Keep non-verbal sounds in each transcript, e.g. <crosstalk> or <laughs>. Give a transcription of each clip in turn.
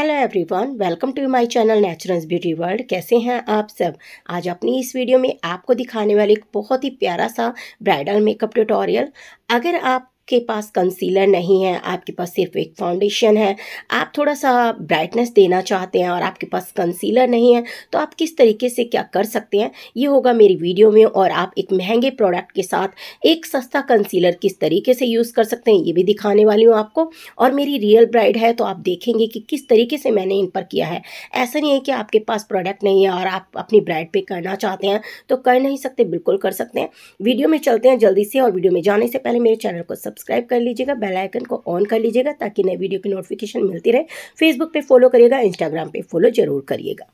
hello everyone welcome to my channel naturals beauty world कैसे हैं आप सब आज अपनी इस वीडियो में आपको दिखाने वाले एक बहुत ही प्यारा सा ब्राइडल मेकअप ट्यूटोरियल अगर आप आपके पास कंसीलर नहीं है आपके पास सिर्फ एक फाउंडेशन है आप थोड़ा सा ब्राइटनेस देना चाहते हैं और आपके पास कंसीलर नहीं है तो आप किस तरीके से क्या कर सकते हैं ये होगा मेरी वीडियो में और आप एक महंगे प्रोडक्ट के साथ एक सस्ता कंसीलर किस तरीके से यूज़ कर सकते हैं ये भी दिखाने वाली हूँ आपको और मेरी रियल ब्राइड है तो आप देखेंगे कि किस तरीके से मैंने इन पर किया है ऐसा नहीं है कि आपके पास प्रोडक्ट नहीं है और आप अपनी ब्राइड पर करना चाहते हैं तो कर नहीं सकते बिल्कुल कर सकते हैं वीडियो में चलते हैं जल्दी से और वीडियो में जाने से पहले मेरे चैनल को सब्सक्राइब सब्सक्राइब कर लीजिएगा बेल आइकन को ऑन कर लीजिएगा ताकि नए वीडियो की नोटिफिकेशन मिलती रहे फेसबुक पे फॉलो करिएगा इंस्टाग्राम पे फॉलो जरूर करिएगा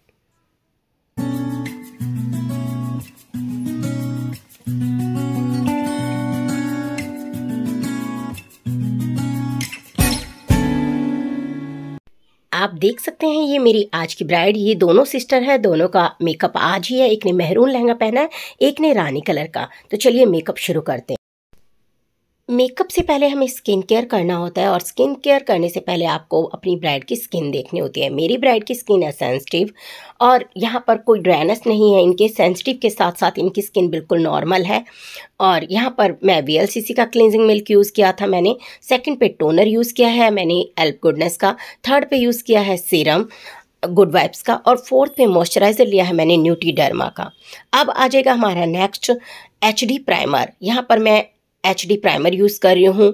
आप देख सकते हैं ये मेरी आज की ब्राइड ये दोनों सिस्टर है दोनों का मेकअप आज ही है एक ने मेहरून लहंगा पहना है एक ने रानी कलर का तो चलिए मेकअप शुरू करते हैं मेकअप से पहले हमें स्किन केयर करना होता है और स्किन केयर करने से पहले आपको अपनी ब्राइड की स्किन देखनी होती है मेरी ब्राइड की स्किन है सेंसिटिव और यहाँ पर कोई ड्राइनेस नहीं है इनके सेंसिटिव के साथ साथ इनकी स्किन बिल्कुल नॉर्मल है और यहाँ पर मैं वी का क्लिनजिंग मिल्क यूज़ किया था मैंने सेकेंड पे टोनर यूज़ किया है मैंने एल्प गुडनेस का थर्ड पे यूज़ किया है सीरम गुड वाइब्स का और फोर्थ पे मॉइस्चराइज़र लिया है मैंने न्यूटी डर्मा का अब आ जाएगा हमारा नेक्स्ट एच प्राइमर यहाँ पर मैं एच डी प्राइमर यूज़ कर रही हूँ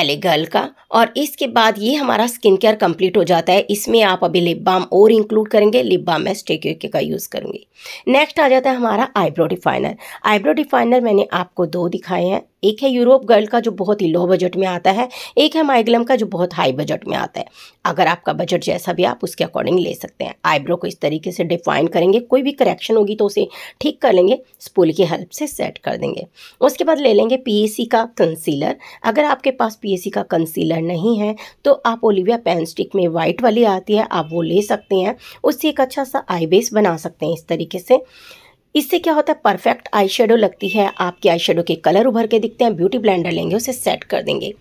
एलेगल का और इसके बाद ये हमारा स्किन केयर कंप्लीट हो जाता है इसमें आप अभी लिप बाम और इंक्लूड करेंगे लिप बाम मैं स्टेक्यूके का यूज़ करूँगी नेक्स्ट आ जाता है हमारा आईब्रो डिफाइनर आईब्रो डिफाइनर मैंने आपको दो दिखाए हैं एक है यूरोप गर्ल का जो बहुत ही लो बजट में आता है एक है माइग्लम का जो बहुत हाई बजट में आता है अगर आपका बजट जैसा भी आप उसके अकॉर्डिंग ले सकते हैं आईब्रो को इस तरीके से डिफाइन करेंगे कोई भी करेक्शन होगी तो उसे ठीक कर लेंगे स्पूल की हेल्प से सेट कर देंगे उसके बाद ले लेंगे पी का कंसीलर अगर आपके पास पी का कंसीलर नहीं है तो आप ओलिविया पेन स्टिक में वाइट वाली आती है आप वो ले सकते हैं उससे एक अच्छा सा आई बेस बना सकते हैं इस तरीके से इससे क्या होता है परफेक्ट आई शेडो लगती है आपके आई शेडो के कलर उभर के दिखते हैं ब्यूटी ब्लेंडर लेंगे उसे सेट कर देंगे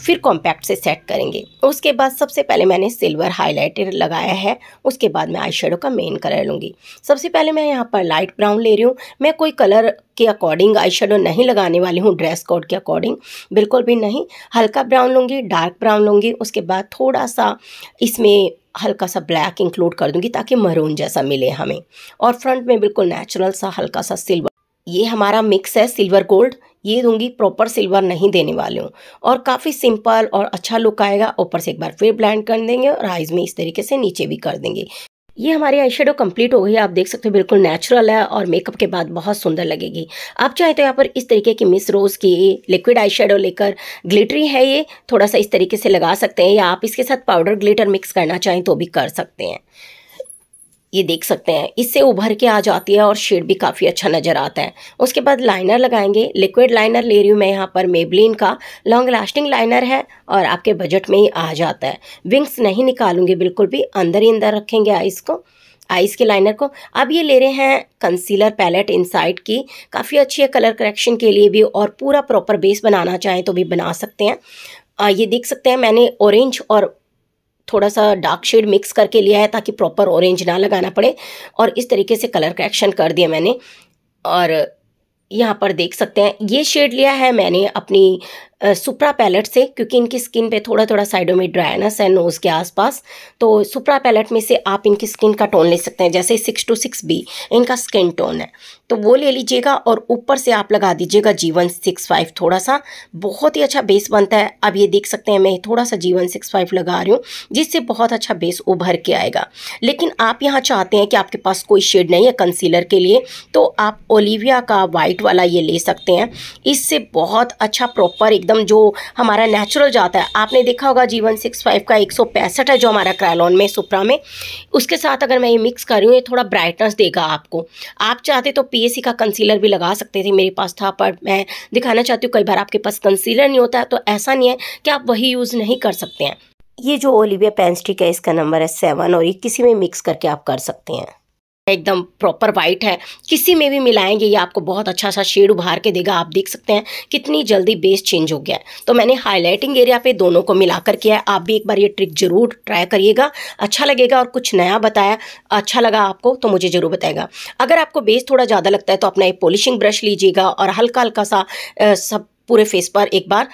फिर कॉम्पैक्ट से सेट करेंगे उसके बाद सबसे पहले मैंने सिल्वर हाईलाइटर लगाया है उसके बाद मैं आई का मेन कलर लूँगी सबसे पहले मैं यहाँ पर लाइट ब्राउन ले रही हूँ मैं कोई कलर के अकॉर्डिंग आई नहीं लगाने वाली हूँ ड्रेस कोड के अकॉर्डिंग बिल्कुल भी नहीं हल्का ब्राउन लूँगी डार्क ब्राउन लूँगी उसके बाद थोड़ा सा इसमें हल्का सा ब्लैक इंक्लूड कर दूंगी ताकि मरून जैसा मिले हमें और फ्रंट में बिल्कुल नेचुरल सा हल्का सा सिल्वर ये हमारा मिक्स है सिल्वर गोल्ड ये दूंगी प्रॉपर सिल्वर नहीं देने वाले हूँ और काफ़ी सिंपल और अच्छा लुक आएगा ऊपर से एक बार फिर ब्लैंड कर देंगे और आइज़ में इस तरीके से नीचे भी कर देंगे ये हमारी आई शेडो कम्प्लीट हो गई आप देख सकते हो बिल्कुल नेचुरल है और मेकअप के बाद बहुत सुंदर लगेगी आप चाहें तो यहाँ पर इस तरीके की मिस रोज़ की लिक्विड आई शेडो लेकर ग्लिटरी है ये थोड़ा सा इस तरीके से लगा सकते हैं या आप इसके साथ पाउडर ग्लिटर मिक्स करना चाहें तो भी कर सकते हैं ये देख सकते हैं इससे उभर के आ जाती है और शेड भी काफ़ी अच्छा नज़र आता है उसके बाद लाइनर लगाएंगे लिक्विड लाइनर ले रही हूँ मैं यहाँ पर मेबलिन का लॉन्ग लास्टिंग लाइनर है और आपके बजट में ही आ जाता है विंग्स नहीं निकालूंगी बिल्कुल भी अंदर ही अंदर रखेंगे आइस को आइस के लाइनर को अब ये ले रहे हैं कंसीलर पैलेट इनसाइड की काफ़ी अच्छी है कलर करेक्शन के लिए भी और पूरा प्रॉपर बेस बनाना चाहें तो भी बना सकते हैं आ, ये देख सकते हैं मैंने ऑरेंज और थोड़ा सा डार्क शेड मिक्स करके लिया है ताकि प्रॉपर ऑरेंज ना लगाना पड़े और इस तरीके से कलर करेक्शन कर दिया मैंने और यहाँ पर देख सकते हैं ये शेड लिया है मैंने अपनी सुप्रा पैलेट से क्योंकि इनकी स्किन पे थोड़ा थोड़ा साइडों में ड्राइनेस है नोज़ के आसपास तो सुप्रा पैलेट में से आप इनकी स्किन का टोन ले सकते हैं जैसे सिक्स टू सिक्स बी इनका स्किन टोन है तो वो ले लीजिएगा और ऊपर से आप लगा दीजिएगा जीवन सिक्स फाइव थोड़ा सा बहुत ही अच्छा बेस बनता है अब ये देख सकते हैं मैं थोड़ा सा जीवन सिक्स फाइव लगा रही हूँ जिससे बहुत अच्छा बेस उभर के आएगा लेकिन आप यहाँ चाहते हैं कि आपके पास कोई शेड नहीं है कंसीलर के लिए तो आप ओलिविया का वाइट वाला ये ले सकते हैं इससे बहुत अच्छा प्रॉपर एक एकदम जो हमारा नेचुरल जाता है आपने देखा होगा जीवन सिक्स फाइव का एक सौ पैंसठ है जो हमारा क्रैलॉन में सुप्रा में उसके साथ अगर मैं ये मिक्स कर रही हूँ ये थोड़ा ब्राइटनेस देगा आपको आप चाहते तो पी का कंसीलर भी लगा सकते थे मेरे पास था पर मैं दिखाना चाहती हूँ कई बार आपके पास कंसीलर नहीं होता है तो ऐसा नहीं है कि आप वही यूज़ नहीं कर सकते हैं ये जो ओलिविया पेंस्टिक है इसका नंबर है सेवन और ये किसी में मिक्स करके आप कर सकते हैं एकदम प्रॉपर वाइट है किसी में भी मिलाएंगे ये आपको बहुत अच्छा सा शेड उभार के देगा आप देख सकते हैं कितनी जल्दी बेस चेंज हो गया है तो मैंने हाईलाइटिंग एरिया पे दोनों को मिलाकर किया है आप भी एक बार ये ट्रिक जरूर ट्राई करिएगा अच्छा लगेगा और कुछ नया बताया अच्छा लगा आपको तो मुझे ज़रूर बताएगा अगर आपको बेस थोड़ा ज़्यादा लगता है तो अपना एक पॉलिशिंग ब्रश लीजिएगा और हल्का हल्का सा सब पूरे फेस पर एक बार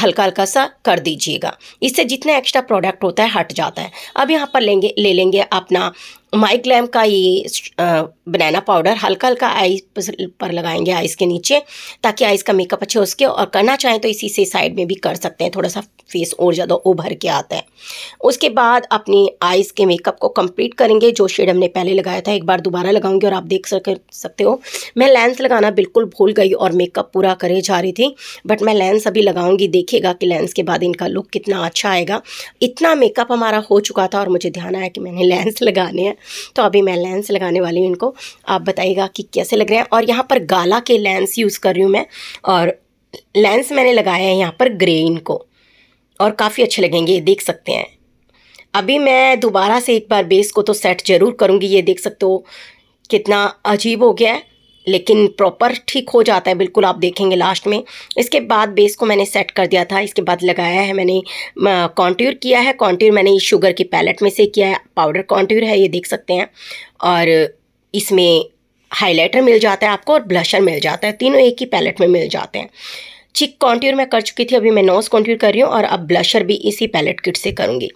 हल्का हल्का सा कर दीजिएगा इससे जितना एक्स्ट्रा प्रोडक्ट होता है हट जाता है अब यहाँ पर लेंगे ले लेंगे अपना माइक लैम का ये बनाना पाउडर हल्का हल्का आइस पर लगाएंगे आइस के नीचे ताकि आइस का मेकअप अच्छे हो सके और करना चाहें तो इसी से साइड में भी कर सकते हैं थोड़ा सा फेस और ज़्यादा उभर के आता है उसके बाद अपनी आइस के मेकअप को कंप्लीट करेंगे जो शेड हमने पहले लगाया था एक बार दोबारा लगाऊंगी और आप देख सकते हो मैं लेंस लगाना बिल्कुल भूल गई और मेकअप पूरा करे जा रही थी बट मैं लेंस अभी लगाऊंगी देखेगा कि लेंस के बाद इनका लुक कितना अच्छा आएगा इतना मेकअप हमारा हो चुका था और मुझे ध्यान आया कि मैंने लेंस <laughs> लगाने हैं तो अभी मैं लेंस लगाने वाली हूँ इनको आप बताइएगा कि कैसे लग रहे हैं और यहाँ पर गाला के लेंस यूज़ कर रही हूँ मैं और लेंस मैंने लगाया है यहाँ पर ग्रे इनको और काफ़ी अच्छे लगेंगे ये देख सकते हैं अभी मैं दोबारा से एक बार बेस को तो सेट ज़रूर करूँगी ये देख सकते हो कितना अजीब हो गया है लेकिन प्रॉपर ठीक हो जाता है बिल्कुल आप देखेंगे लास्ट में इसके बाद बेस को मैंने सेट कर दिया था इसके बाद लगाया है मैंने कॉन्ट्यूर किया है कॉन्ट्यूर मैंने शुगर की पैलेट में से किया है पाउडर कॉन्ट्यूर है ये देख सकते हैं और इसमें हाइलाइटर मिल जाता है आपको और ब्लशर मिल जाता है तीनों एक ही पैलेट में मिल जाते हैं चिक कॉन्ट्यूर मैं कर चुकी थी अभी मैं नोज कॉन्ट्यूर कर रही हूँ और अब ब्लशर भी इसी पैलेट किट से करूँगी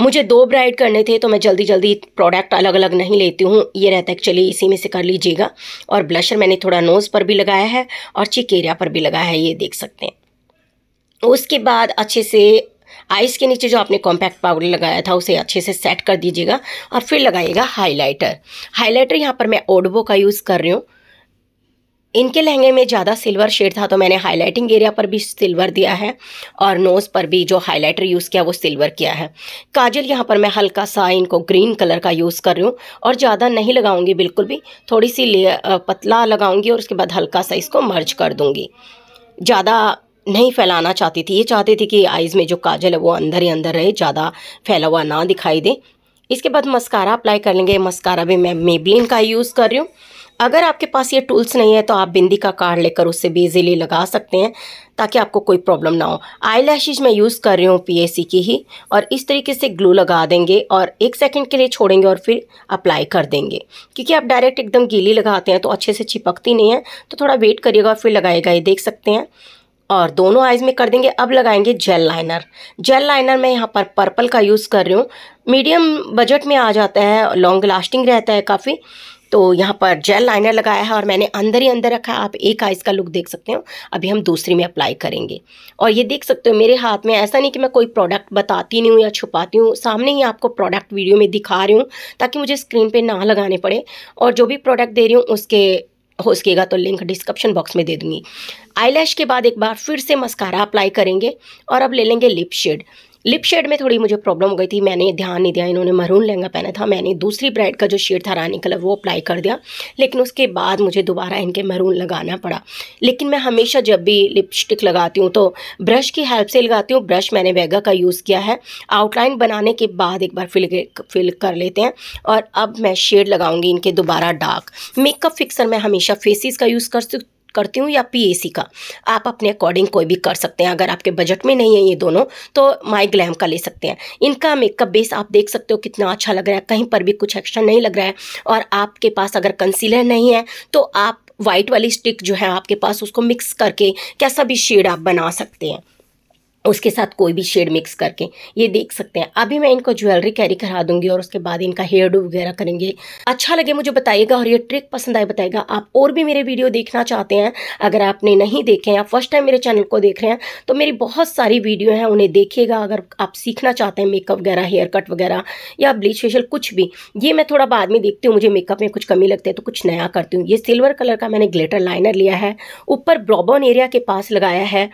मुझे दो ब्राइड करने थे तो मैं जल्दी जल्दी प्रोडक्ट अलग अलग नहीं लेती हूँ ये रहता है एक्चुअली इसी में से कर लीजिएगा और ब्लशर मैंने थोड़ा नोज़ पर भी लगाया है और चिक एरिया पर भी लगाया है ये देख सकते हैं उसके बाद अच्छे से आइस के नीचे जो आपने कॉम्पैक्ट पाउडर लगाया था उसे अच्छे से सेट कर दीजिएगा और फिर लगाइएगा हाईलाइटर हाईलाइटर यहाँ पर मैं ओडबो का यूज़ कर रही हूँ इनके लहंगे में ज़्यादा सिल्वर शेड था तो मैंने हाईलाइटिंग एरिया पर भी सिल्वर दिया है और नोज़ पर भी जो हाईलाइटर यूज़ किया वो सिल्वर किया है काजल यहाँ पर मैं हल्का सा इनको ग्रीन कलर का यूज़ कर रही हूँ और ज़्यादा नहीं लगाऊंगी बिल्कुल भी थोड़ी सी पतला लगाऊंगी और उसके बाद हल्का सा इसको मर्ज कर दूँगी ज़्यादा नहीं फैलाना चाहती थी ये चाहती थी कि आइज़ में जो काजल है वो अंदर ही अंदर रहे ज़्यादा फैला हुआ ना दिखाई दे इसके बाद मस्कारा अप्लाई कर लेंगे मस्कारा भी मैं मेबलिन का यूज़ कर रही हूँ अगर आपके पास ये टूल्स नहीं है तो आप बिंदी का कार्ड लेकर उससे भी इजीली लगा सकते हैं ताकि आपको कोई प्रॉब्लम ना हो आई लैशेज मैं यूज़ कर रही हूँ पी की ही और इस तरीके से ग्लू लगा देंगे और एक सेकंड के लिए छोड़ेंगे और फिर अप्लाई कर देंगे क्योंकि आप डायरेक्ट एकदम गीली लगाते हैं तो अच्छे से चिपकती नहीं है तो थोड़ा वेट करिएगा और फिर लगाएगा ये देख सकते हैं और दोनों आइज़ में कर देंगे अब लगाएंगे जेल लाइनर जेल लाइनर मैं यहाँ पर पर्पल का यूज़ कर रही हूँ मीडियम बजट में आ जाता है लॉन्ग लास्टिंग रहता है काफ़ी तो यहाँ पर जेल लाइनर लगाया है और मैंने अंदर ही अंदर रखा है आप एक आइज़ का लुक देख सकते हो अभी हम दूसरी में अप्लाई करेंगे और ये देख सकते हो मेरे हाथ में ऐसा नहीं कि मैं कोई प्रोडक्ट बताती नहीं हूँ या छुपाती हूँ सामने ही आपको प्रोडक्ट वीडियो में दिखा रही हूँ ताकि मुझे स्क्रीन पर ना लगाने पड़े और जो भी प्रोडक्ट दे रही हूँ उसके हो सकेगा तो लिंक डिस्क्रिप्शन बॉक्स में दे दूँगी आईलैश के बाद एक बार फिर से मस्कारा अप्लाई करेंगे और अब ले लेंगे लिप शेड लिप शेड में थोड़ी मुझे प्रॉब्लम हो गई थी मैंने ध्यान नहीं दिया इन्होंने मरून लहंगा पहना था मैंने दूसरी ब्राइड का जो शेड था रानी कलर वो अप्लाई कर दिया लेकिन उसके बाद मुझे दोबारा इनके मरून लगाना पड़ा लेकिन मैं हमेशा जब भी लिपस्टिक लगाती हूँ तो ब्रश की हेल्प से लगाती हूँ ब्रश मैंने वेगा का यूज़ किया है आउटलाइन बनाने के बाद एक बार फिल फिल कर लेते हैं और अब मैं शेड लगाऊंगी इनके दोबारा डार्क मेकअप फिक्सर मैं हमेशा फेसिस का यूज़ कर सकती करती हूँ या पी का आप अपने अकॉर्डिंग कोई भी कर सकते हैं अगर आपके बजट में नहीं है ये दोनों तो माई ग्लैम का ले सकते हैं इनका मेकअप बेस आप देख सकते हो कितना अच्छा लग रहा है कहीं पर भी कुछ एक्स्ट्रा नहीं लग रहा है और आपके पास अगर कंसीलर नहीं है तो आप वाइट वाली स्टिक जो है आपके पास उसको मिक्स करके कैसा भी शेड आप बना सकते हैं उसके साथ कोई भी शेड मिक्स करके ये देख सकते हैं अभी मैं इनको ज्वेलरी कैरी करा दूंगी और उसके बाद इनका हेयर डू वगैरह करेंगे अच्छा लगे मुझे बताइएगा और ये ट्रिक पसंद आए बताएगा आप और भी मेरे वीडियो देखना चाहते हैं अगर आपने नहीं देखे हैं आप फर्स्ट टाइम मेरे चैनल को देख रहे हैं तो मेरी बहुत सारी वीडियो हैं उन्हें देखिएगा अगर आप सीखना चाहते हैं मेकअप वगैरह हेयर कट वगैरह या ब्लीच फेशियल कुछ भी ये मैं थोड़ा बाद में देखती हूँ मुझे मेकअप में कुछ कमी लगती है तो कुछ नया करती हूँ ये सिल्वर कलर का मैंने ग्लेटर लाइनर लिया है ऊपर ब्रॉबन एरिया के पास लगाया है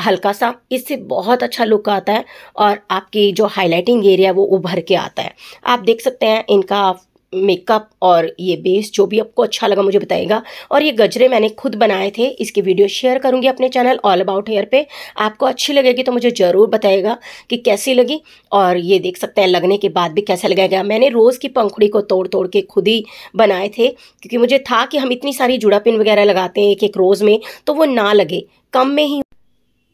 हल्का सा इससे बहुत अच्छा लुक आता है और आपकी जो हाईलाइटिंग एरिया है वो उभर के आता है आप देख सकते हैं इनका मेकअप और ये बेस जो भी आपको अच्छा लगा मुझे बताएगा और ये गजरे मैंने खुद बनाए थे इसकी वीडियो शेयर करूंगी अपने चैनल ऑल अबाउट हेयर पे आपको अच्छी लगेगी तो मुझे ज़रूर बताएगा कि कैसी लगी और ये देख सकते हैं लगने के बाद भी कैसा लगेगा मैंने रोज़ की पंखुड़ी को तोड़ तोड़ के खुद ही बनाए थे क्योंकि मुझे था कि हम इतनी सारी जुड़ा पिन वगैरह लगाते हैं एक एक रोज़ में तो वो ना लगे कम में ही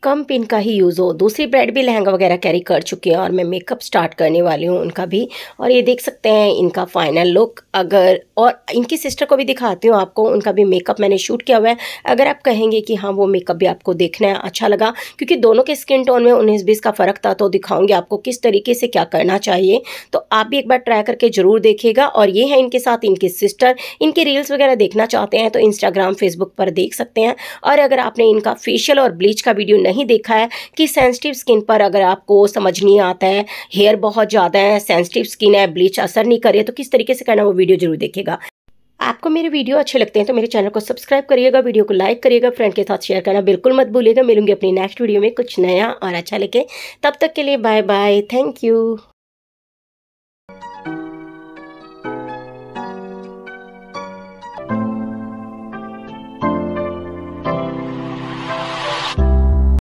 कम पिन का ही यूज़ हो दूसरी ब्रेड भी लहंगा वगैरह कैरी कर चुकी हैं और मैं मेकअप स्टार्ट करने वाली हूँ उनका भी और ये देख सकते हैं इनका फाइनल लुक अगर और इनकी सिस्टर को भी दिखाती हूँ आपको उनका भी मेकअप मैंने शूट किया हुआ है अगर आप कहेंगे कि हाँ वो मेकअप भी आपको देखना है अच्छा लगा क्योंकि दोनों के स्किन टोन में उन्नीस बीस का फ़र्क था तो दिखाऊँगी आपको किस तरीके से क्या करना चाहिए तो आप भी एक बार ट्राई करके ज़रूर देखिएगा और ये है इनके साथ इनकी सिस्टर इनके रील्स वगैरह देखना चाहते हैं तो इंस्टाग्राम फेसबुक पर देख सकते हैं और अगर आपने इनका फेशियल और ब्लीच का वीडियो नहीं नहीं देखा है कि सेंसिटिव स्किन पर अगर आपको समझ नहीं आता है हेयर बहुत ज़्यादा है सेंसिटिव स्किन है ब्लीच असर नहीं करे तो किस तरीके से करना वो वीडियो जरूर देखेगा आपको मेरे वीडियो अच्छे लगते हैं तो मेरे चैनल को सब्सक्राइब करिएगा वीडियो को लाइक करिएगा फ्रेंड के साथ शेयर करना बिल्कुल मत भूलिएगा मिलूंगी अपनी नेक्स्ट वीडियो में कुछ नया और अच्छा लेके तब तक के लिए बाय बाय थैंक यू